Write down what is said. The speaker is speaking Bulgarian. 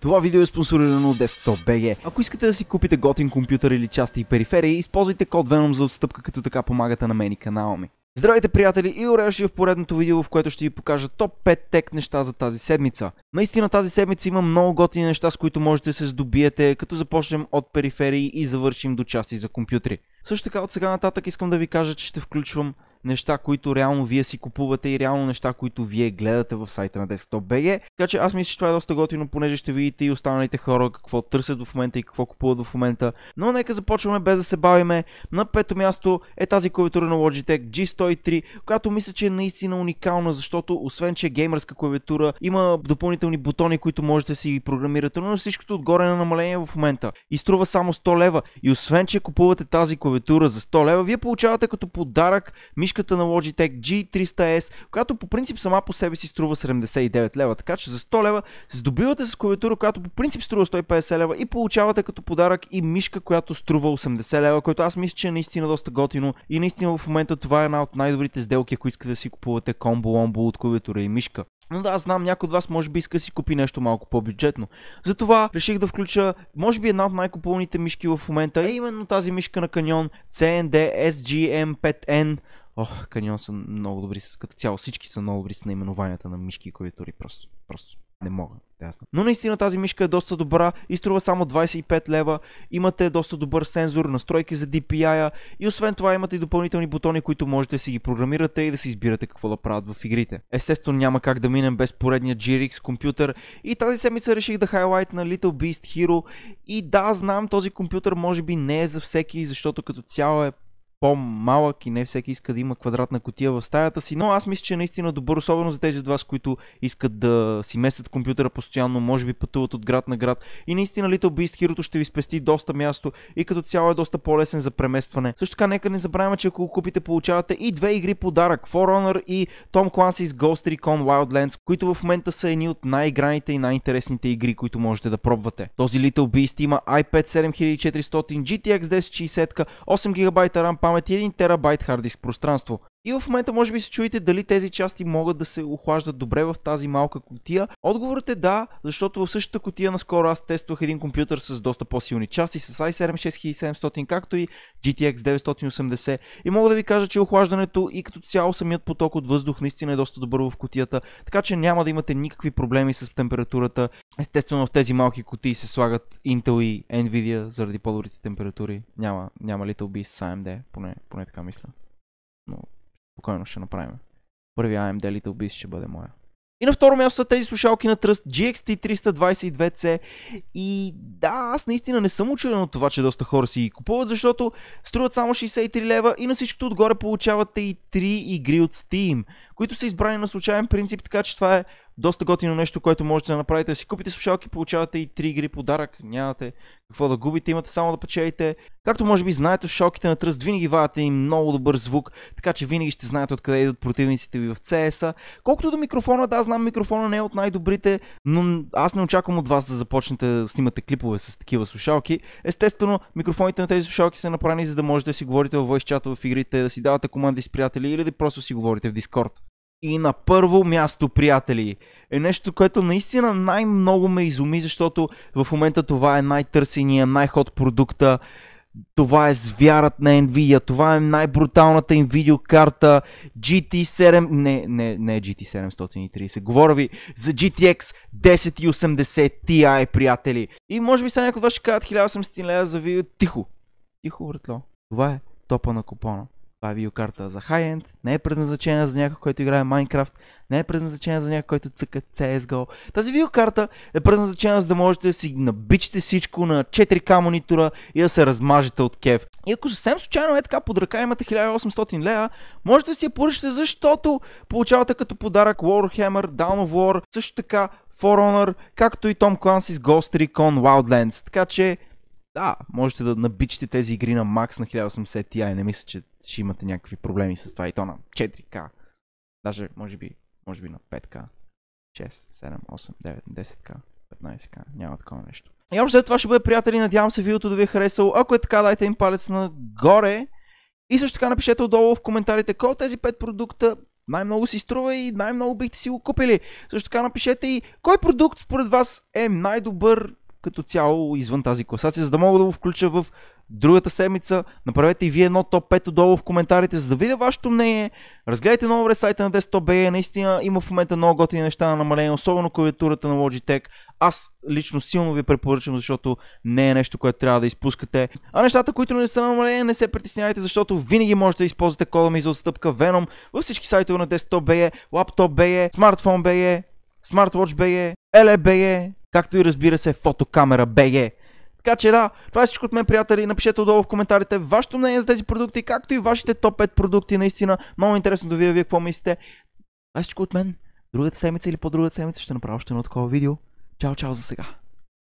Това видео е спонсорирано от Desktop.bg. Ако искате да си купите готин компютър или части и периферии, използвайте код Venom за отстъпка, като така помагате на мен и канала ми. Здравейте, приятели! И Орел в поредното видео, в което ще ви покажа топ 5 тек неща за тази седмица. Наистина тази седмица има много готини неща, с които можете да се здобиете, като започнем от периферии и завършим до части за компютри. Също така от сега нататък искам да ви кажа, че ще включвам неща, които реално вие си купувате и реално неща, които вие гледате в сайта на Desktop.bg. Така че аз мисля, че това е доста готино, понеже ще видите и останалите хора какво търсят в момента и какво купуват в момента. Но нека започваме без да се бавиме. На пето място е тази клавиатура на Logitech G103, която мисля, че е наистина уникална, защото освен, че е геймерска клавиатура, има допълнителни бутони, които можете да си програмирате, но е всичкото отгоре е на намаление в момента. И струва само 100 лева. И освен, че купувате тази клавиатура за 100 лева, вие получавате като подарък мишката на Logitech G300S, която по принцип сама по себе си струва 79 лева, така че за 100 лева се здобивате с клавиатура, която по принцип струва 150 лева и получавате като подарък и мишка, която струва 80 лева, което аз мисля, че е наистина доста готино и наистина в момента това е една от най-добрите сделки, ако искате да си купувате комбо-ломбо от клавиатура и мишка. Но да, аз знам, някой от вас може би иска да си купи нещо малко по-бюджетно. Затова реших да включа, може би една от най-купуваните мишки в момента, е именно тази мишка на Canyon CND SGM5N Ох, Каньон са много добри, като цяло всички са много добри с наименованията на мишки и клавиатури, просто, просто не мога. Е ясно. Но наистина тази мишка е доста добра и струва само 25 лева. Имате доста добър сензор, настройки за DPI-а и освен това имате и допълнителни бутони, които можете да си ги програмирате и да си избирате какво да правят в игрите. Естествено няма как да минем без поредния GRX компютър и тази седмица реших да хайлайт на Little Beast Hero и да, знам този компютър може би не е за всеки, защото като цяло е по-малък и не всеки иска да има квадратна котия в стаята си, но аз мисля, че е наистина добър, особено за тези от вас, които искат да си местят компютъра постоянно, може би пътуват от град на град и наистина Little Beast Hero ще ви спести доста място и като цяло е доста по-лесен за преместване. Също така нека не забравяме, че ако го купите получавате и две игри подарък, For Honor и Tom Clancy's Ghost Recon Wildlands, които в момента са едни от най-граните и най-интересните игри, които можете да пробвате. Този Little Beast има iPad 7400, GTX 1060, 8 GB RAM памет и 1 терабайт хард диск пространство. И в момента може би се чуете дали тези части могат да се охлаждат добре в тази малка котия. Отговорът е да, защото в същата котия наскоро аз тествах един компютър с доста по-силни части, с i7 6700, както и GTX 980. И мога да ви кажа, че охлаждането и като цяло самият поток от въздух наистина е доста добър в котията, така че няма да имате никакви проблеми с температурата. Естествено в тези малки котии се слагат Intel и Nvidia заради по-добрите температури. Няма, няма Little Beast с AMD, поне, поне така мисля. Но Спокойно ще направим. Първия AMD Little Beast ще бъде моя. И на второ място са тези слушалки на Тръст GXT 322C и да, аз наистина не съм учуден от това, че доста хора си ги купуват, защото струват само 63 лева и на всичкото отгоре получавате и 3 игри от Steam, които са избрани на случайен принцип, така че това е доста готино нещо, което можете да направите. Да си купите слушалки, получавате и 3 игри подарък, нямате какво да губите, имате само да печелите. Както може би знаете, слушалките на тръст винаги вадят и много добър звук, така че винаги ще знаете откъде идват противниците ви в cs Колкото до микрофона, да, знам микрофона не е от най-добрите, но аз не очаквам от вас да започнете да снимате клипове с такива слушалки. Естествено, микрофоните на тези слушалки са направени за да можете да си говорите в voice в игрите, да си давате команди с приятели или да просто си говорите в Discord. И на първо място, приятели, е нещо, което наистина най-много ме изуми, защото в момента това е най-търсения, най-ход продукта. Това е звярат на Nvidia, това е най-бруталната им видеокарта GT7, не, не, не е GT730, говоря ви за GTX 1080 Ti, приятели. И може би сега някой от ще кажат 1800 лева за видео, тихо, тихо, братло, това е топа на купона. Това е видеокарта за high-end, не е предназначена за някой, който играе Minecraft, не е предназначена за някой, който цъка CSGO. Тази видеокарта е предназначена за да можете да си набичите всичко на 4K монитора и да се размажете от кеф. И ако съвсем случайно е така под ръка имате 1800 лея, можете да си я поръчате, защото получавате като подарък Warhammer, Dawn of War, също така Honor, както и Tom Clancy's Ghost Recon Wildlands. Така че да, можете да набичите тези игри на макс на 1080 Ti, не мисля, че ще имате някакви проблеми с това и то на 4К. Даже може би, може би на 5К, 6, 7, 8, 9, 10К, 15К, няма такова нещо. И общо това ще бъде приятели, надявам се видеото да ви е харесало. Ако е така, дайте им палец нагоре. И също така напишете отдолу в коментарите кой от тези 5 продукта най-много си струва и най-много бихте си го купили. Също така напишете и кой продукт според вас е най-добър като цяло извън тази класация, за да мога да го включа в другата седмица. Направете и вие едно топ 5 долу в коментарите, за да видя вашето мнение. Разгледайте много добре сайта на Desktop. Наистина има в момента много готини неща на намаление, особено клавиатурата на Logitech. Аз лично силно ви препоръчвам, защото не е нещо, което трябва да изпускате. А нещата, които не са намалени, не се притеснявайте, защото винаги можете да използвате кода ми за отстъпка Venom във всички сайтове на Desktop, Desktop.bg, Laptop.bg, Smartphone.bg, Smartwatch.bg, LE.bg, както и разбира се фотокамера BG. Така че да, това е всичко от мен, приятели. Напишете отдолу в коментарите вашето мнение за тези продукти, както и вашите топ 5 продукти. Наистина, много интересно да вие вие какво мислите. Това е всичко от мен. Другата седмица или по-другата седмица ще направя още едно такова видео. Чао, чао за сега.